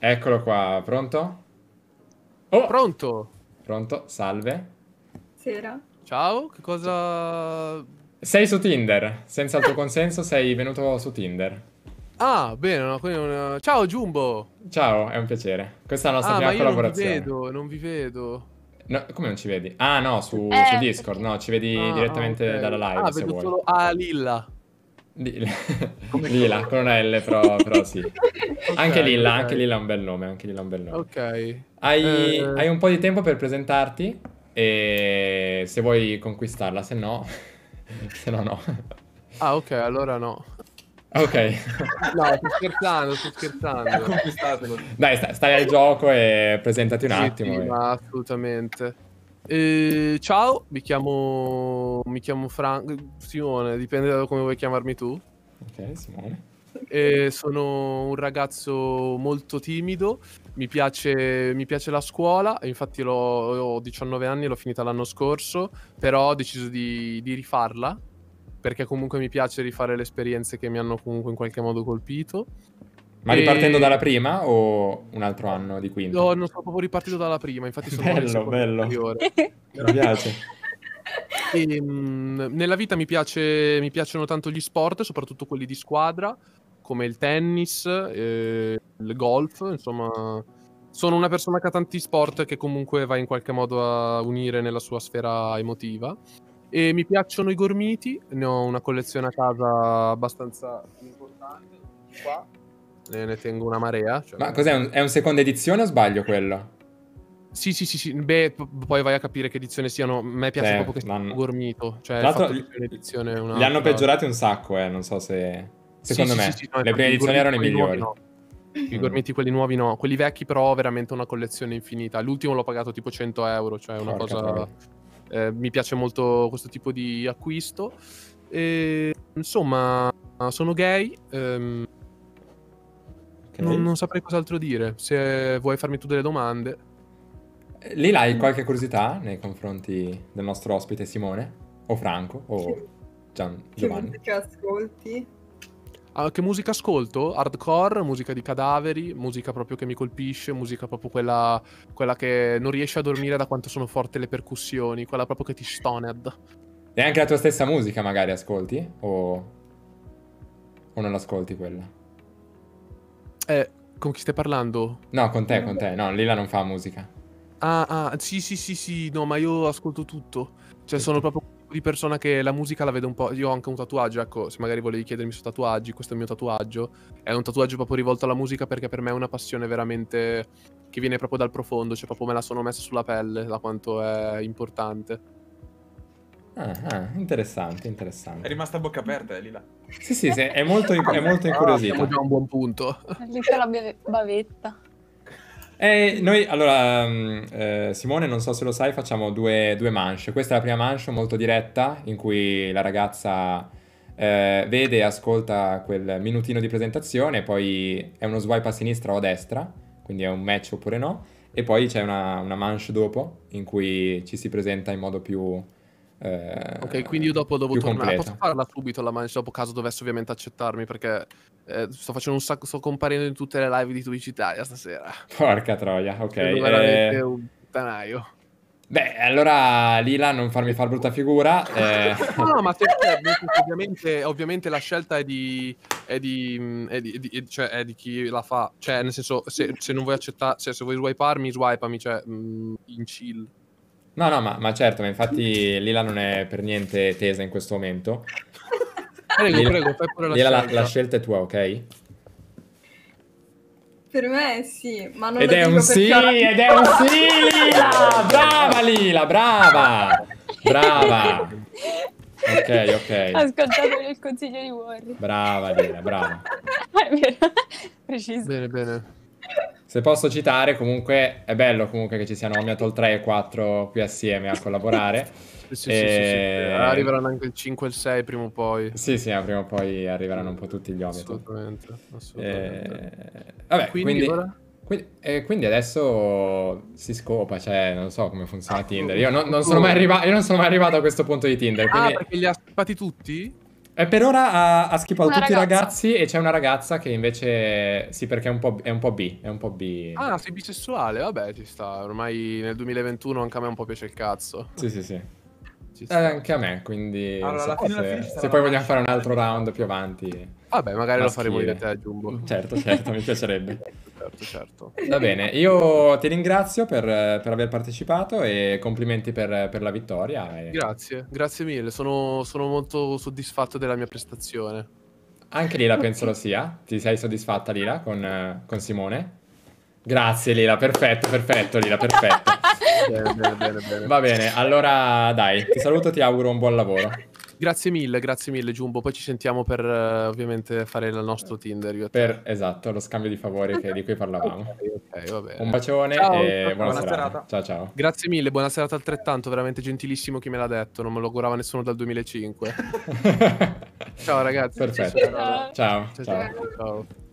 Eccolo qua, pronto? Oh! Pronto! Pronto, salve. Sera. Ciao, che cosa... Sei su Tinder, senza il tuo consenso sei venuto su Tinder. Ah, bene, no, una... Ciao Jumbo! Ciao, è un piacere. Questa è la nostra ah, prima collaborazione. non vi vedo, non vi vedo. No, come non ci vedi? Ah, no, su, eh, su Discord, no, ci vedi ah, direttamente okay. dalla live. Ah, vedo solo a Lilla. Lila, con una L, però, però sì. okay, anche Lilla, okay. anche Lilla è un bel nome, anche Lilla un bel nome. Ok. Hai, uh... hai un po' di tempo per presentarti e se vuoi conquistarla, se no... se no no. Ah, ok, allora no. Ok. no, sto scherzando, sto scherzando. Dai, stai, al gioco e presentati un sì, attimo. Sì, e... assolutamente. Eh, ciao, mi chiamo, mi chiamo Frank, Simone, dipende da come vuoi chiamarmi tu. Ok, Simone. Eh, sono un ragazzo molto timido, mi piace, mi piace la scuola, infatti ho 19 anni, l'ho finita l'anno scorso, però ho deciso di, di rifarla perché comunque mi piace rifare le esperienze che mi hanno comunque in qualche modo colpito. Ma ripartendo e... dalla prima o un altro anno di quinto? No, non sono proprio ripartendo dalla prima, infatti sono bello, bello. mi piace. E, ehm, mh, nella vita mi, piace, mi, piacciono tanto gli sport, soprattutto quelli di squadra, come il tennis, eh, il golf, insomma... Sono una persona che ha tanti sport che comunque va in qualche modo a unire nella sua sfera emotiva. E mi piacciono i gormiti, ne ho una collezione a casa abbastanza importante. Qua ne, ne tengo una marea. Cioè... Ma cos'è? Un, è un seconda edizione o sbaglio quello? Sì, sì, sì, sì. Beh, poi vai a capire che edizione siano. A me piace sì, proprio che sia non... gormito. Cioè, fatto edizione una... li hanno peggiorati un sacco, eh. Non so se. Secondo sì, me, sì, no, le prime edizioni erano i migliori. No. I gormiti quelli nuovi no, quelli vecchi però veramente una collezione infinita. L'ultimo l'ho pagato tipo 100 euro, cioè una Porca cosa... Eh, mi piace molto questo tipo di acquisto. E, insomma, sono gay, ehm, Okay. Non, non, saprei cos'altro dire. Se vuoi farmi tu delle domande. Eh, Lila, hai qualche curiosità nei confronti del nostro ospite Simone? O Franco? O Gian, Giovanni? Che musica ascolti? Ah, che musica ascolto? Hardcore, musica di cadaveri, musica proprio che mi colpisce, musica proprio quella, quella che non riesce a dormire da quanto sono forti le percussioni, quella proprio che ti stoned. E anche la tua stessa musica magari ascolti? O, o non ascolti quella? Eh, con chi stai parlando? No, con te, con te. No, Lila non fa musica. Ah, ah, sì, sì, sì, sì, no, ma io ascolto tutto. Cioè, sì. sono proprio di persona che la musica la vede un po'. Io ho anche un tatuaggio, ecco, se magari volevi chiedermi su tatuaggi, questo è il mio tatuaggio. È un tatuaggio proprio rivolto alla musica perché per me è una passione veramente che viene proprio dal profondo, cioè proprio me la sono messa sulla pelle, da quanto è importante. Ah, ah, interessante, interessante. È rimasta a bocca aperta, Lila. Sì, sì, sì è molto, è molto ah, incuriosita. Ah, già un buon punto. Lì c'è la bavetta. Eh, noi, allora, mm, eh, Simone, non so se lo sai, facciamo due, due, manche. Questa è la prima manche molto diretta in cui la ragazza eh, vede e ascolta quel minutino di presentazione, poi è uno swipe a sinistra o a destra, quindi è un match oppure no, e poi c'è una, una manche dopo in cui ci si presenta in modo più eh, ok, quindi io dopo devo tornare. Posso farla subito la manche dopo caso dovesse ovviamente accettarmi perché eh, sto facendo un sacco, sto comparendo in tutte le live di Twitch Italia stasera. Porca troia, ok. Sono veramente eh... un tanaio. Beh, allora Lila, non farmi far brutta figura. Eh... no, no, ma ovviamente, ovviamente, la scelta è di, è, di, mm, è, di, è, di, cioè, è di chi la fa. Cioè, nel senso, se, se non vuoi accettare, cioè, se vuoi swiparmi, swipami, cioè, mm, in chill. No, no, ma, ma certo, ma infatti Lila non è per niente tesa in questo momento. Prego, Lila, prego, fai pure la Lila, scelta. La, la scelta è tua, ok? Per me sì, ma non ed lo è un sì, la... ed è un sì, Lila! Brava Lila, brava! Brava! Ok, ok. Ho il consiglio di Warren. Brava Lila, brava. È vero. Preciso. Bene, bene se posso citare, comunque è bello comunque che ci siano Amiatol 3 e 4 qui assieme a collaborare. sì, sì, e... sì, sì, eh, Arriveranno anche il 5 e il 6 prima o poi. Sì, sì, prima o poi arriveranno un po' tutti gli Amiatol. Assolutamente, assolutamente. E... Eh, vabbè, quindi... quindi... Ora... E eh, quindi adesso si scopa, cioè non so come funziona ah, Tinder. Io non, non, sono arriva- io non, sono mai arrivato a questo punto di Tinder. Ah, quindi... Ah, perché li ha spati tutti? E eh, per ora ha, ha schipato tutti ragazza. i ragazzi e c'è una ragazza che invece sì perché è un, po', è un po' B, è un po' B. Ah, sei bisessuale, vabbè ci sta, ormai nel 2021 anche a me un po' piace il cazzo. Sì, sì, sì. Eh, anche a me, quindi allora, se, se, se poi vogliamo fare un altro round più avanti. Vabbè, magari maschile. lo faremo in te a Jumbo. Mm, certo, certo, mi piacerebbe. Certo, certo. Va bene, io ti ringrazio per, per aver partecipato e complimenti per, per la vittoria. E... Grazie, grazie mille, sono, sono, molto soddisfatto della mia prestazione. Anche Lila penso lo sia, ti sei soddisfatta Lila con, con Simone? Grazie Lila, perfetto, perfetto Lila, perfetto. bene, bene, bene, bene. Va bene, allora dai, ti saluto e ti auguro un buon lavoro. Grazie mille, grazie mille Giumbo, poi ci sentiamo per uh, ovviamente fare il nostro Tinder. per, Esatto, lo scambio di favori che, di cui parlavamo. Okay, okay, Un bacione ciao, e buona, buona serata. Ciao ciao. Grazie mille, buona serata altrettanto, veramente gentilissimo chi me l'ha detto, non me lo augurava nessuno dal 2005. ciao ragazzi. Perfetto. Ciao. ciao. ciao. ciao. ciao.